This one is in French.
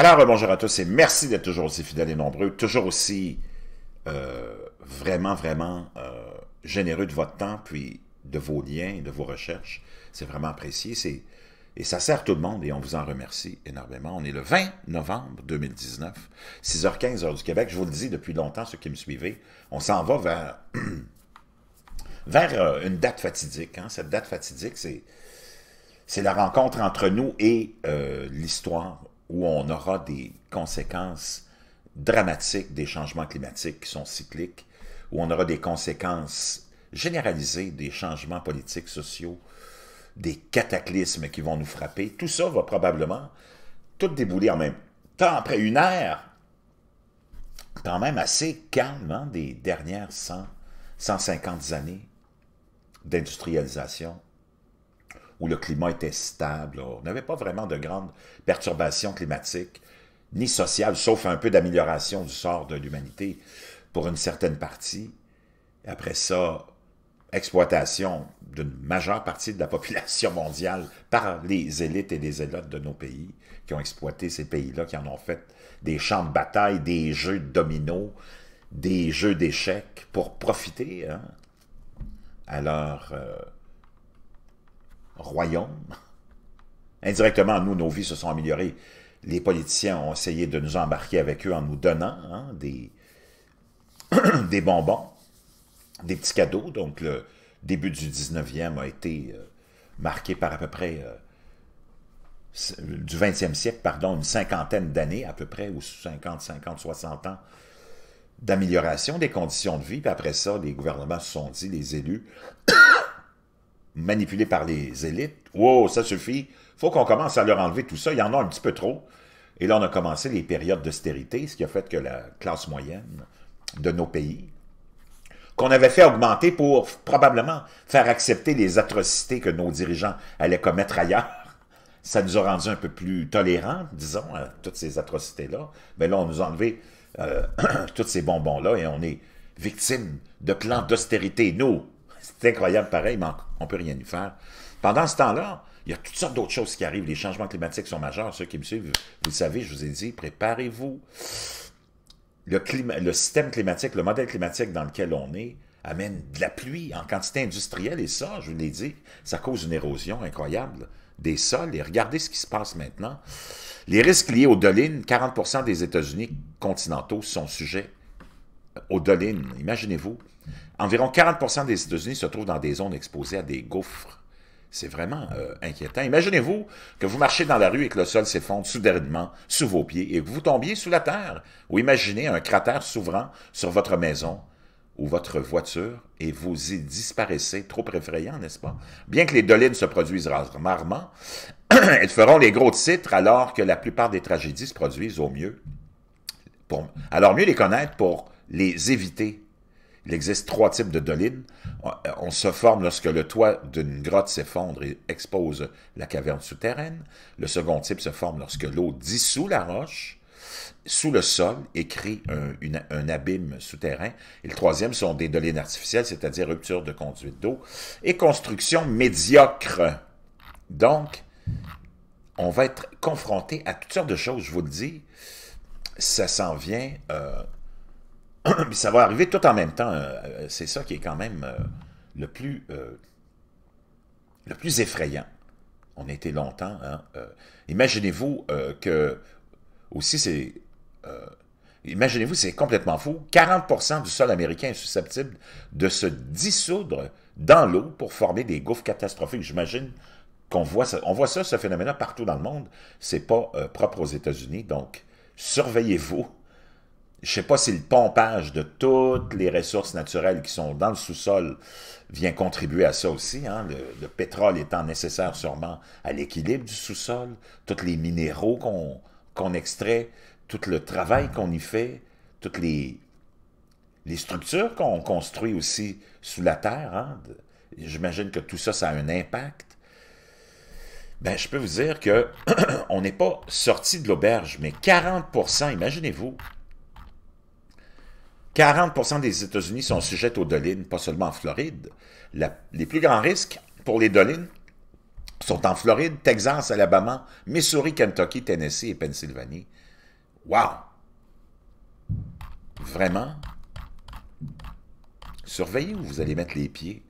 Alors, bonjour à tous et merci d'être toujours aussi fidèles et nombreux, toujours aussi euh, vraiment, vraiment euh, généreux de votre temps, puis de vos liens, de vos recherches. C'est vraiment apprécié et ça sert tout le monde et on vous en remercie énormément. On est le 20 novembre 2019, 6h15 heure du Québec. Je vous le dis depuis longtemps, ceux qui me suivaient, on s'en va vers, vers euh, une date fatidique. Hein. Cette date fatidique, c'est... C'est la rencontre entre nous et l'histoire où on aura des conséquences dramatiques des changements climatiques qui sont cycliques, où on aura des conséquences généralisées des changements politiques, sociaux, des cataclysmes qui vont nous frapper, tout ça va probablement tout débouler en même temps après une ère quand même assez calme hein, des dernières 100, 150 années d'industrialisation où le climat était stable. On n'avait pas vraiment de grandes perturbations climatiques, ni sociales, sauf un peu d'amélioration du sort de l'humanité pour une certaine partie. Après ça, exploitation d'une majeure partie de la population mondiale par les élites et les élites de nos pays qui ont exploité ces pays-là, qui en ont fait des champs de bataille, des jeux de dominos, des jeux d'échecs pour profiter à hein royaume. Indirectement, nous, nos vies se sont améliorées. Les politiciens ont essayé de nous embarquer avec eux en nous donnant hein, des, bonbons, des petits cadeaux. Donc, le début du 19e a été euh, marqué par à peu près, euh, du 20e siècle, pardon, une cinquantaine d'années à peu près, ou 50, 50, 60 ans d'amélioration des conditions de vie. Puis après ça, les gouvernements se sont dit, les élus manipulés par les élites. Wow, ça suffit. faut qu'on commence à leur enlever tout ça. Il y en a un petit peu trop. Et là, on a commencé les périodes d'austérité, ce qui a fait que la classe moyenne de nos pays, qu'on avait fait augmenter pour probablement faire accepter les atrocités que nos dirigeants allaient commettre ailleurs, ça nous a rendu un peu plus tolérants, disons, à toutes ces atrocités-là. Mais là, on nous a enlevé euh, tous ces bonbons-là et on est victime de plans d'austérité, nous, c'est incroyable pareil, mais on ne peut rien y faire. Pendant ce temps-là, il y a toutes sortes d'autres choses qui arrivent. Les changements climatiques sont majeurs. Ceux qui me suivent, vous le savez, je vous ai dit, préparez-vous. Le, le système climatique, le modèle climatique dans lequel on est, amène de la pluie en quantité industrielle. Et ça, je vous l'ai dit, ça cause une érosion incroyable des sols. Et regardez ce qui se passe maintenant. Les risques liés aux dolines, 40 des États-Unis continentaux sont sujets aux dolines. Imaginez-vous, environ 40 des États-Unis se trouvent dans des zones exposées à des gouffres. C'est vraiment euh, inquiétant. Imaginez-vous que vous marchez dans la rue et que le sol s'effondre soudainement sous vos pieds et que vous tombiez sous la terre. Ou imaginez un cratère s'ouvrant sur votre maison ou votre voiture et vous y disparaissez. Trop effrayant, n'est-ce pas? Bien que les dolines se produisent rarement, elles feront les gros titres alors que la plupart des tragédies se produisent au mieux. alors mieux les connaître pour les éviter. Il existe trois types de dolines. Euh, on se forme lorsque le toit d'une grotte s'effondre et expose la caverne souterraine. Le second type se forme lorsque l'eau dissout la roche sous le sol et crée un, abîme souterrain. Et le troisième sont des dolines artificielles, c'est-à-dire rupture de conduite d'eau et construction médiocre. Donc, on va être confronté à toutes sortes de choses, je vous le dis. Ça s'en vient... Euh, ça va arriver tout en même temps. Euh, euh, c'est ça qui est quand même euh, le plus, le plus effrayant. On a été longtemps. Hein, imaginez-vous que aussi c'est... Imaginez-vous, c'est complètement faux, 40% du sol américain est susceptible de se dissoudre dans l'eau pour former des gouffres catastrophiques. J'imagine qu'on voit ça. On voit ça, ce phénomène-là, partout dans le monde. C'est pas propre aux États-Unis, donc surveillez-vous je sais pas si le pompage de toutes les ressources naturelles qui sont dans le sous-sol vient contribuer à ça aussi, hein. le, pétrole étant nécessaire sûrement à l'équilibre du sous-sol, tous les minéraux qu'on extrait, tout le travail qu'on y fait, toutes les, les structures qu'on construit aussi sous la terre, hein. j'imagine que tout ça, ça a un impact. Ben, je peux vous dire que on n'est pas sorti de l'auberge, mais 40%, imaginez-vous, 40 des États-Unis sont sujettes aux dolines, pas seulement en Floride. les plus grands risques pour les dolines sont en Floride, Texas, Alabama, Missouri, Kentucky, Tennessee et Pennsylvanie. Wow! Vraiment? Surveillez où vous allez mettre les pieds.